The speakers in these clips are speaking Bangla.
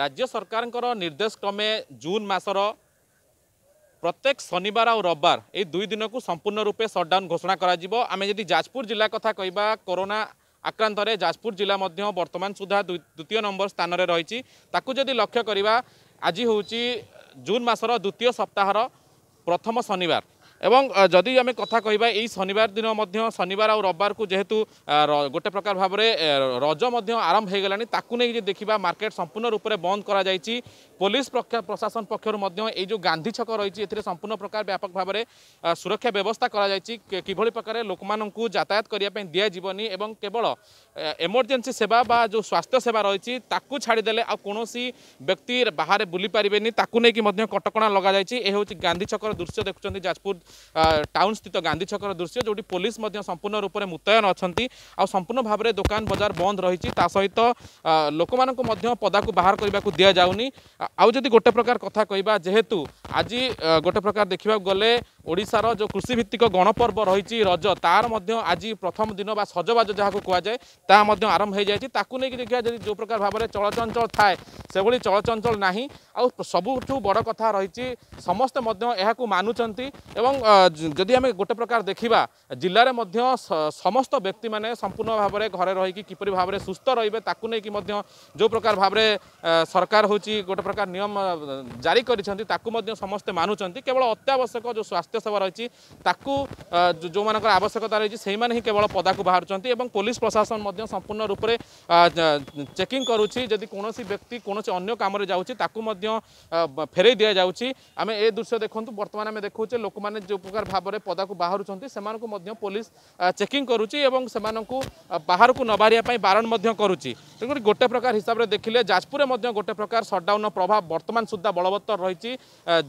ରାଜ୍ୟ ସରକାରଙ୍କର ନିର୍ଦ୍ଦେଶ କ୍ରମେ ଜୁନ୍ ମାସର ପ୍ରତ୍ୟେକ ଶନିବାର ଆଉ ରବିବାର ଏଇ ଦୁଇ ଦିନକୁ ସମ୍ପୂର୍ଣ୍ଣ ରୂପେ ସଟ୍ଡାଉନ୍ ଘୋଷଣା କରାଯିବ ଆମେ ଯଦି ଯାଜପୁର ଜିଲ୍ଲା କଥା କହିବା କରୋନା ଆକ୍ରାନ୍ତରେ ଯାଜପୁର ଜିଲ୍ଲା ମଧ୍ୟ ବର୍ତ୍ତମାନ ସୁଦ୍ଧା ଦ୍ୱିତୀୟ ନମ୍ବର ସ୍ଥାନରେ ରହିଛି ତାକୁ ଯଦି ଲକ୍ଷ୍ୟ କରିବା ଆଜି ହେଉଛି ଜୁନ୍ ମାସର ଦ୍ୱିତୀୟ ସପ୍ତାହର ପ୍ରଥମ ଶନିବାର এবং যদি আমি কথা কহা এই শনিবার দিন মধ্যে শনিবার রবিবার যেহেতু গোটে প্রকার ভাবে রজ মধ্যে আরম্ভ হয়ে গেল তাকে নিয়ে যদি দেখা মার্কেট সম্পূর্ণ রূপে বন্ধ করা যাই পুলিশ প্রশাসন পক্ষর এই যে গান্ধী ছক রয়েছে এতে সম্পূর্ণ প্রকার ব্যাপক ভাবে সুরক্ষা ব্যবস্থা করা যাই কিভাবে প্রকার লোক মানুষ যাতায়াত করা দিয়া যাবনি এবং কেবল এমর্জেন্সি সেবা বা যে স্বাস্থ্য সেবা রয়েছে তাকে ছাড়িদেলে আসি ব্যক্তি বাহারে বুলি পারে তাকে নিয়ে কটকা লগা যাই এ হচ্ছে গান্ধী ছকর দৃশ্য দেখুছেন যাজপুর টাউন স্থিত গান্ধী ছকর দৃশ্য যেটি পুলিশ সম্পূর্ণ রূপে মুতয়ন অনেক সম্পূর্ণ ভাবে দোকান বজার বন্ধ রয়েছে তা সহিত লোক পদাকু বাহার করা দিয়া যাওনি আদি গোটে প্রকার কথা কহা যেহেতু আজ গোটে প্রকার দেখা গেলে ওড়শার যে কৃষিভিত্তিক গণপর্ব রয়েছে রজ তার আজ প্রথম দিন বা সজবাজ যা কুযায় তা আরম্ভ হয়ে যাই তাকে দেখা যদি যে প্রকার ভাবে চলচঞ্চল থাকে সেভাবে চলচঞ্চল না সবুঠু বড় কথা রয়েছে সমস্ত মানুষ এবং যদি আমি গোটে প্রকার দেখা জেলার সমস্ত ব্যক্তি মানে সম্পূর্ণ ভাবে ঘরে রহিকি কিপর ভাবে সুস্থ রহবে তাকে যে প্রকার ভাবে সরকার হচ্ছে গোটে প্রকার নিয়ম জারি করেছেন তাকে সমস্তে মানুষ কেবল অত্যাবশ্যক যে স্বাস্থ্য সেবা রয়েছে তাকে যে আবশ্যকতা রয়েছে সেই মানে কেবল পদাকু বাহুচার এবং পুলিশ প্রশাসন সম্পূর্ণ রূপে চেকিং করুছি যদি কোণী ব্যক্তি কোণ କୌଣସି ଅନ୍ୟ କାମରେ ଯାଉଛି ତାକୁ ମଧ୍ୟ ଫେରେଇ ଦିଆଯାଉଛି ଆମେ ଏ ଦୃଶ୍ୟ ଦେଖନ୍ତୁ ବର୍ତ୍ତମାନ ଆମେ ଦେଖୁଛେ ଲୋକମାନେ ଯେଉଁ ପ୍ରକାର ଭାବରେ ପଦାକୁ ବାହାରୁଛନ୍ତି ସେମାନଙ୍କୁ ମଧ୍ୟ ପୋଲିସ ଚେକିଂ କରୁଛି ଏବଂ ସେମାନଙ୍କୁ ବାହାରକୁ ନ ବାହାରିବା ପାଇଁ ବାରଣ ମଧ୍ୟ କରୁଛି ତେଣୁକରି ଗୋଟେ ପ୍ରକାର ହିସାବରେ ଦେଖିଲେ ଯାଜପୁରରେ ମଧ୍ୟ ଗୋଟେ ପ୍ରକାର ସଟ୍ଡାଉନ୍ର ପ୍ରଭାବ ବର୍ତ୍ତମାନ ସୁଦ୍ଧା ବଳବତ୍ତର ରହିଛି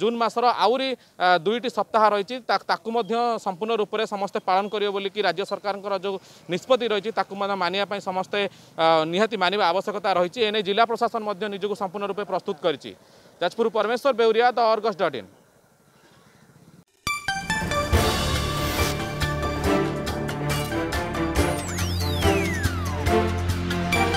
ଜୁନ୍ ମାସର ଆହୁରି ଦୁଇଟି ସପ୍ତାହ ରହିଛି ତାକୁ ମଧ୍ୟ ସମ୍ପୂର୍ଣ୍ଣ ରୂପରେ ସମସ୍ତେ ପାଳନ କରିବେ ବୋଲିକି ରାଜ୍ୟ ସରକାରଙ୍କର ଯେଉଁ ନିଷ୍ପତ୍ତି ରହିଛି ତାକୁ ମଧ୍ୟ ମାନିବା ପାଇଁ ସମସ୍ତେ ନିହାତି ମାନିବା ଆବଶ୍ୟକତା ରହିଛି ଏନେଇ ଜିଲ୍ଲା ପ୍ରଶାସନ ମଧ୍ୟ ନିଜ ନିଜକୁ ସମ୍ପୂର୍ଣ୍ଣ ରୂପେ ପ୍ରସ୍ତୁତ କରିଛି Jajpur Parmeshwar Beuria the Argus dot in